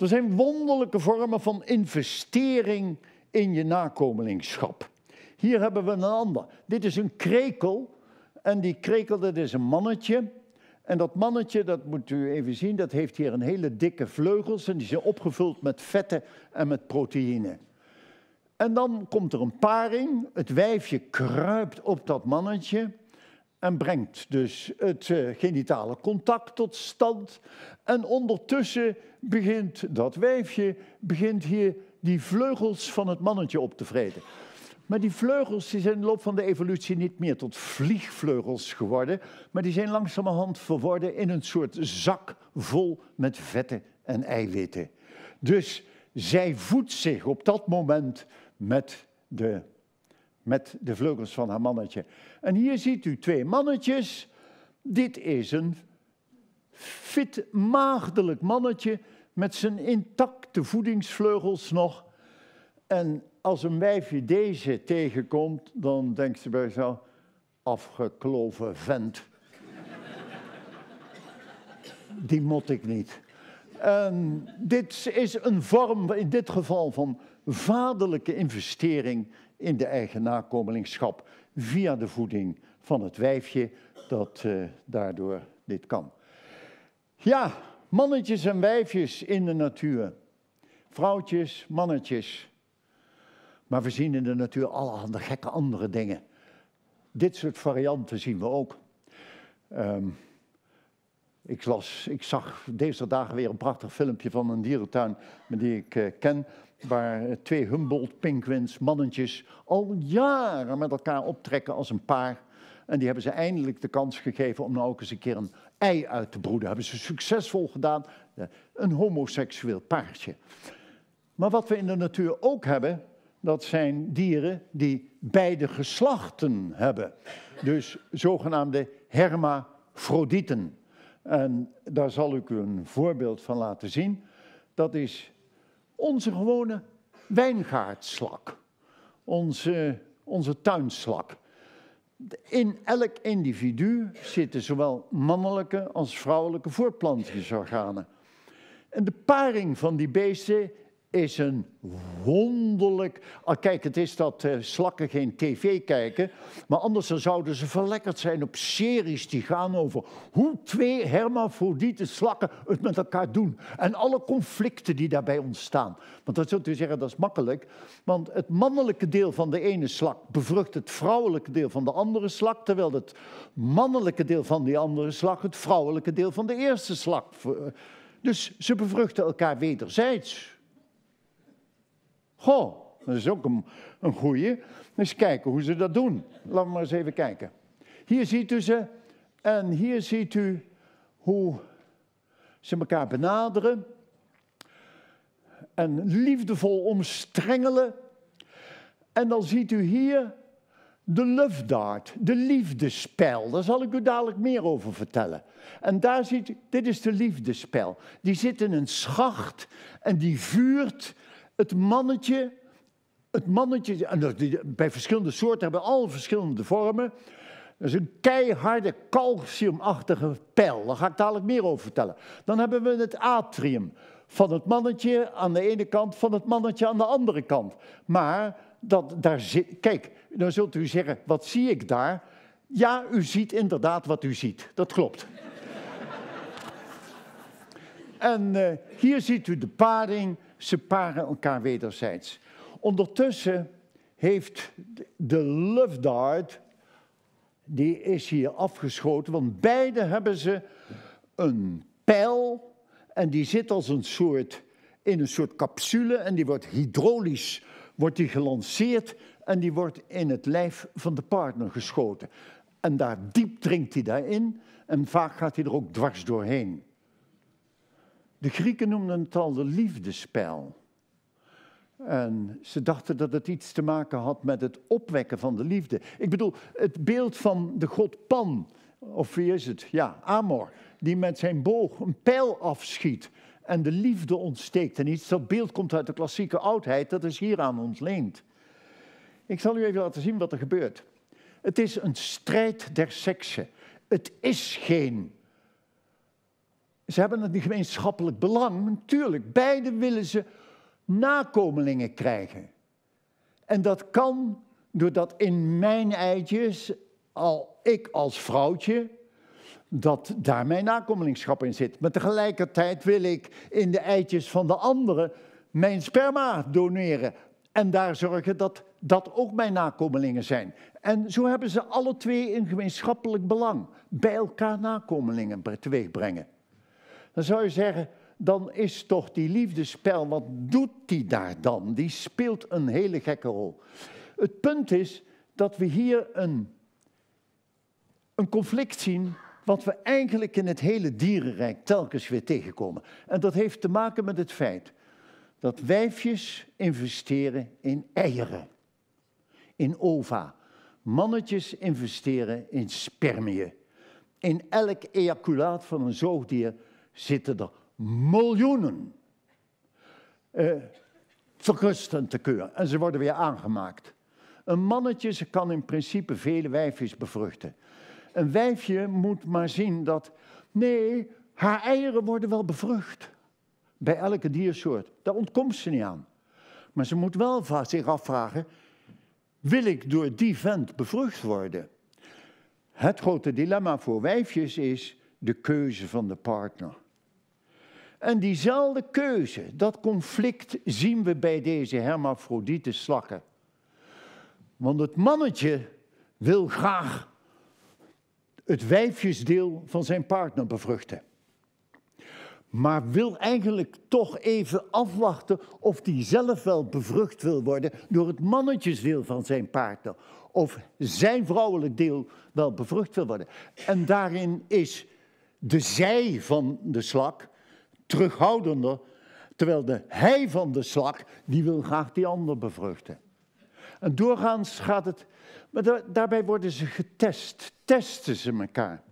Er zijn wonderlijke vormen van investering in je nakomelingschap. Hier hebben we een ander. Dit is een krekel. En die krekel, dat is een mannetje. En dat mannetje, dat moet u even zien, dat heeft hier een hele dikke vleugels. En die zijn opgevuld met vetten en met proteïne. En dan komt er een paring. Het wijfje kruipt op dat mannetje en brengt dus het eh, genitale contact tot stand. En ondertussen begint dat wijfje begint hier die vleugels van het mannetje op te vreten. Maar die vleugels die zijn in de loop van de evolutie niet meer tot vliegvleugels geworden, maar die zijn langzamerhand verworden in een soort zak vol met vetten en eiwitten. Dus zij voedt zich op dat moment met de met de vleugels van haar mannetje. En hier ziet u twee mannetjes. Dit is een fit, maagdelijk mannetje met zijn intacte voedingsvleugels nog. En als een wijfje deze tegenkomt, dan denkt ze bij zichzelf, afgekloven vent. Die mot ik niet. En dit is een vorm, in dit geval, van vaderlijke investering in de eigen nakomelingschap via de voeding van het wijfje dat eh, daardoor dit kan. Ja, mannetjes en wijfjes in de natuur. Vrouwtjes, mannetjes. Maar we zien in de natuur allerhande gekke andere dingen. Dit soort varianten zien we ook. Ehm, ik, las, ik zag deze dagen weer een prachtig filmpje van een dierentuin die ik eh, ken waar eh, twee Humboldt-penguins, mannetjes, al jaren met elkaar optrekken als een paar. En die hebben ze eindelijk de kans gegeven om nou ook eens een keer een ei uit te broeden. Hebben ze succesvol gedaan. Eh, een homoseksueel paardje. Maar wat we in de natuur ook hebben, dat zijn dieren die beide geslachten hebben. Dus zogenaamde hermafrodieten. En daar zal ik u een voorbeeld van laten zien. Dat is onze gewone wijngaardslak, onze, onze tuinslak. In elk individu zitten zowel mannelijke als vrouwelijke voortplantingsorganen. En de paring van die beesten is een wonderlijk. Ah, kijk, het is dat eh, slakken geen tv kijken, maar anders dan zouden ze verlekkerd zijn op series die gaan over hoe twee hermafrodite slakken het met elkaar doen en alle conflicten die daarbij ontstaan. Want dat zult u zeggen, dat is makkelijk, want het mannelijke deel van de ene slak bevrucht het vrouwelijke deel van de andere slak, terwijl het mannelijke deel van die andere slak het vrouwelijke deel van de eerste slak. Dus ze bevruchten elkaar wederzijds. Goh, dat is ook een, een goeie. Eens kijken hoe ze dat doen. Laten we maar eens even kijken. Hier ziet u ze en hier ziet u hoe ze elkaar benaderen en liefdevol omstrengelen. En dan ziet u hier de love dart, de liefdespel. Daar zal ik u dadelijk meer over vertellen. En daar ziet u, dit is de liefdespel. Die zit in een schacht en die vuurt het mannetje, het mannetje, en dat, die, bij verschillende soorten hebben alle verschillende vormen. Dat is een keiharde calciumachtige pijl. Daar ga ik dadelijk meer over vertellen. Dan hebben we het atrium van het mannetje aan de ene kant, van het mannetje aan de andere kant. Maar dat, daar zit, kijk, dan zult u zeggen, wat zie ik daar? Ja, u ziet inderdaad wat u ziet. Dat klopt. En eh, hier ziet u de paring, ze paren elkaar wederzijds. Ondertussen heeft de love dart, die is hier afgeschoten, want beide hebben ze een pijl en die zit als een soort, in een soort capsule en die wordt hydraulisch wordt die gelanceerd en die wordt in het lijf van de partner geschoten. En daar diep dringt hij daarin en vaak gaat hij er ook dwars doorheen. De Grieken noemden het al de liefdespel. En ze dachten dat het iets te maken had met het opwekken van de liefde. Ik bedoel, het beeld van de god Pan, of wie is het? Ja, Amor, die met zijn boog een pijl afschiet en de liefde ontsteekt en iets. Dat beeld komt uit de klassieke oudheid, dat is hieraan ontleend. Ik zal u even laten zien wat er gebeurt. Het is een strijd der seksen. Het is geen ze hebben een gemeenschappelijk belang, natuurlijk. beide willen ze nakomelingen krijgen. En dat kan doordat in mijn eitjes, al ik als vrouwtje, dat daar mijn nakomelingschap in zit. Maar tegelijkertijd wil ik in de eitjes van de anderen mijn sperma doneren. En daar zorgen dat dat ook mijn nakomelingen zijn. En zo hebben ze alle twee een gemeenschappelijk belang. Bij elkaar nakomelingen brengen. Dan zou je zeggen, dan is toch die liefdespel, wat doet die daar dan? Die speelt een hele gekke rol. Het punt is dat we hier een, een conflict zien wat we eigenlijk in het hele dierenrijk telkens weer tegenkomen. En dat heeft te maken met het feit dat wijfjes investeren in eieren, in ova. Mannetjes investeren in spermieën, In elk ejaculaat van een zoogdier zitten er miljoenen eh, te keur. En ze worden weer aangemaakt. Een mannetje ze kan in principe vele wijfjes bevruchten. Een wijfje moet maar zien dat, nee, haar eieren worden wel bevrucht. Bij elke diersoort. Daar ontkomt ze niet aan. Maar ze moet wel zich afvragen, wil ik door die vent bevrucht worden? Het grote dilemma voor wijfjes is de keuze van de partner. En diezelfde keuze, dat conflict zien we bij deze hermafrodite slakken. Want het mannetje wil graag het wijfjesdeel van zijn partner bevruchten. Maar wil eigenlijk toch even afwachten of die zelf wel bevrucht wil worden door het mannetjesdeel van zijn partner. Of zijn vrouwelijk deel wel bevrucht wil worden. En daarin is de zij van de slak terughoudender, terwijl de hij van de slak, die wil graag die ander bevruchten. En doorgaans gaat het, maar daarbij worden ze getest, testen ze elkaar.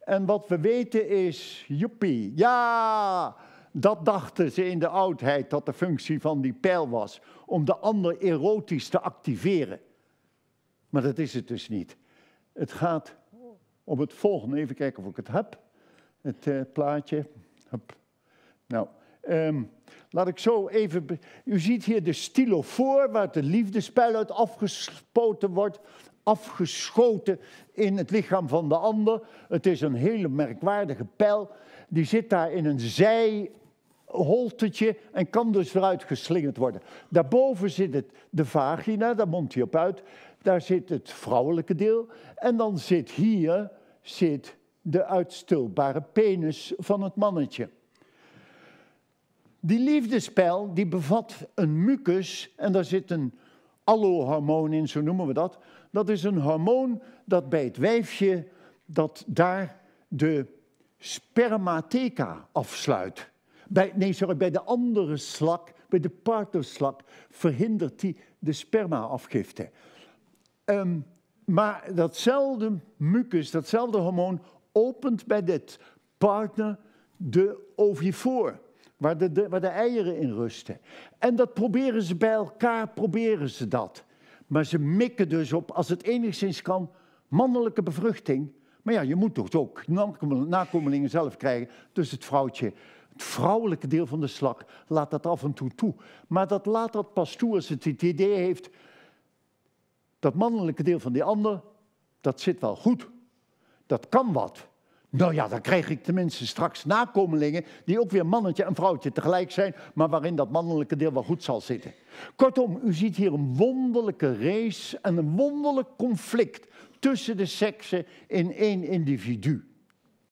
En wat we weten is, joepie, ja, dat dachten ze in de oudheid dat de functie van die pijl was, om de ander erotisch te activeren. Maar dat is het dus niet. Het gaat om het volgende, even kijken of ik het heb, het eh, plaatje. Hup. Nou, ehm, laat ik zo even. U ziet hier de stilofoor waar de liefdespijl uit afgespoten wordt. Afgeschoten in het lichaam van de ander. Het is een hele merkwaardige pijl. Die zit daar in een zij en kan dus eruit geslingerd worden. Daarboven zit het, de vagina, daar mondt hij op uit. Daar zit het vrouwelijke deel. En dan zit hier zit de uitstulbare penis van het mannetje. Die liefdespijl die bevat een mucus en daar zit een allohormoon in, zo noemen we dat. Dat is een hormoon dat bij het wijfje, dat daar de spermatheca afsluit. Bij, nee, sorry, bij de andere slak, bij de partnerslak, verhindert die de spermaafgifte. Ehm, maar datzelfde mucus, datzelfde hormoon, opent bij dit partner de ovivoor waar de, waar de eieren in rusten. En dat proberen ze bij elkaar, proberen ze dat. Maar ze mikken dus op, als het enigszins kan, mannelijke bevruchting. Maar ja, je moet toch ook nakomelingen zelf krijgen. Dus het vrouwtje, het vrouwelijke deel van de slak, laat dat af en toe toe. Maar dat laat dat pas toe als het het idee heeft... dat mannelijke deel van die ander, dat zit wel goed. Dat kan wat. Nou ja, dan krijg ik tenminste straks nakomelingen die ook weer mannetje en vrouwtje tegelijk zijn, maar waarin dat mannelijke deel wel goed zal zitten. Kortom, u ziet hier een wonderlijke race en een wonderlijk conflict tussen de seksen in één individu.